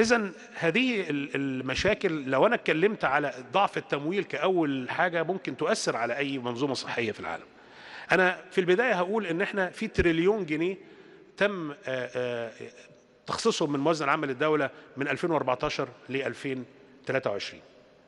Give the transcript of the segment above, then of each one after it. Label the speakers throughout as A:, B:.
A: اذا هذه المشاكل لو انا اتكلمت على ضعف التمويل كاول حاجه ممكن تؤثر على اي منظومه صحيه في العالم انا في البدايه هقول ان احنا في تريليون جنيه تم آه، آه، تخصيصهم من الموازنه العامه للدوله من 2014 ل 2023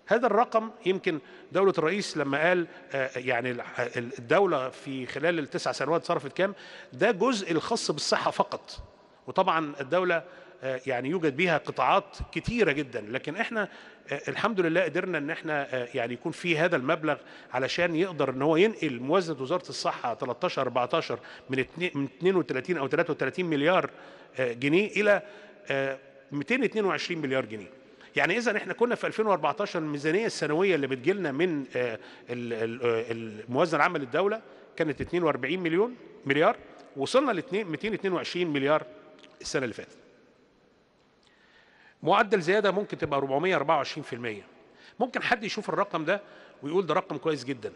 A: هذا الرقم يمكن دولة الرئيس لما قال آه، يعني الدولة في خلال التسع سنوات صرفت كام ده جزء الخاص بالصحة فقط وطبعا الدولة آه، يعني يوجد بها قطاعات كتيرة جدا لكن احنا آه، الحمد لله قدرنا ان احنا آه، يعني يكون في هذا المبلغ علشان يقدر ان هو ينقل موازنة وزارة الصحة 13 14 من من 32 او 33 مليار جنيه الى 222 مليار جنيه يعني اذا احنا كنا في 2014 الميزانيه السنويه اللي بتجيلنا من الموازنه العامه للدوله كانت 42 مليون مليار وصلنا ل 222 مليار السنه اللي فاتت معدل زياده ممكن تبقى 424% ممكن حد يشوف الرقم ده ويقول ده رقم كويس جدا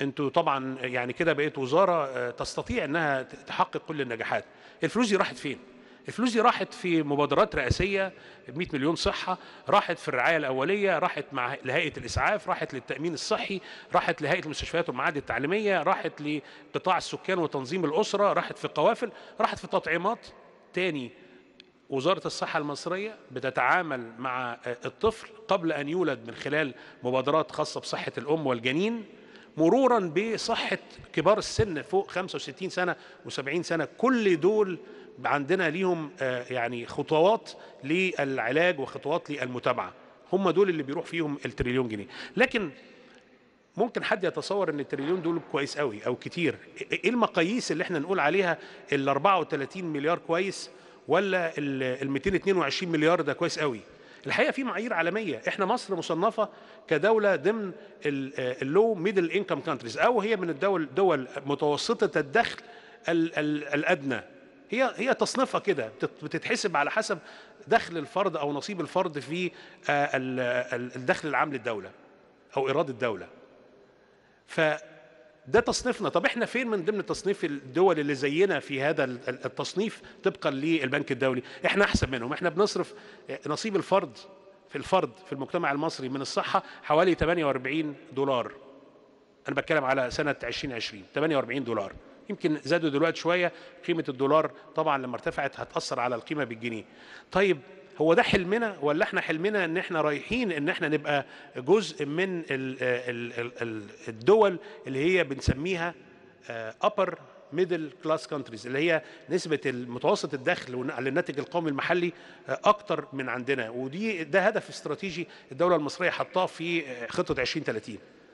A: انتوا طبعا يعني كده بقيت وزاره آه، تستطيع انها تحقق كل النجاحات الفلوس دي راحت فين الفلوس دي راحت في مبادرات رئاسيه 100 مليون صحه راحت في الرعايه الاوليه راحت مع لهيئه الاسعاف راحت للتامين الصحي راحت لهيئه المستشفيات والمعاهد التعليميه راحت لقطاع السكان وتنظيم الاسره راحت في القوافل راحت في التطعيمات تاني وزارة الصحة المصرية بتتعامل مع الطفل قبل أن يولد من خلال مبادرات خاصة بصحة الأم والجنين مرورا بصحة كبار السن فوق 65 سنة و70 سنة كل دول عندنا ليهم آه، يعني خطوات للعلاج وخطوات للمتابعة هم دول اللي بيروح فيهم التريليون جنيه لكن ممكن حد يتصور ان التريليون دول كويس قوي او كتير ايه المقاييس اللي احنا نقول عليها ال 34 مليار كويس ولا ال 222 مليار ده كويس قوي الحقيقه في معايير عالميه احنا مصر مصنفه كدوله ضمن اللو ميدل انكم كانتريز او هي من الدول دول متوسطه الدخل الـ الـ الادنى هي هي تصنيفها كده بتتحسب على حسب دخل الفرد او نصيب الفرد في آه، الدخل العام للدوله او ايراد الدوله فده تصنيفنا طب احنا فين من ضمن تصنيف الدول اللي زينا في هذا التصنيف طبقا للبنك الدولي احنا احسن منهم احنا بنصرف نصيب الفرد في الفرد في المجتمع المصري من الصحة حوالي 48 دولار أنا بتكلم على سنة 2020 48 دولار يمكن زادوا دلوقتي شوية قيمة الدولار طبعا لما ارتفعت هتأثر على القيمة بالجنيه طيب هو ده حلمنا ولا احنا حلمنا ان احنا رايحين ان احنا نبقى جزء من الدول اللي هي بنسميها آه، upper middle class countries اللي هي نسبة المتوسط الدخل على الناتج القومي المحلي آه، أكتر من عندنا ودي ده هدف استراتيجي الدولة المصرية حطاه في آه، خطة 2030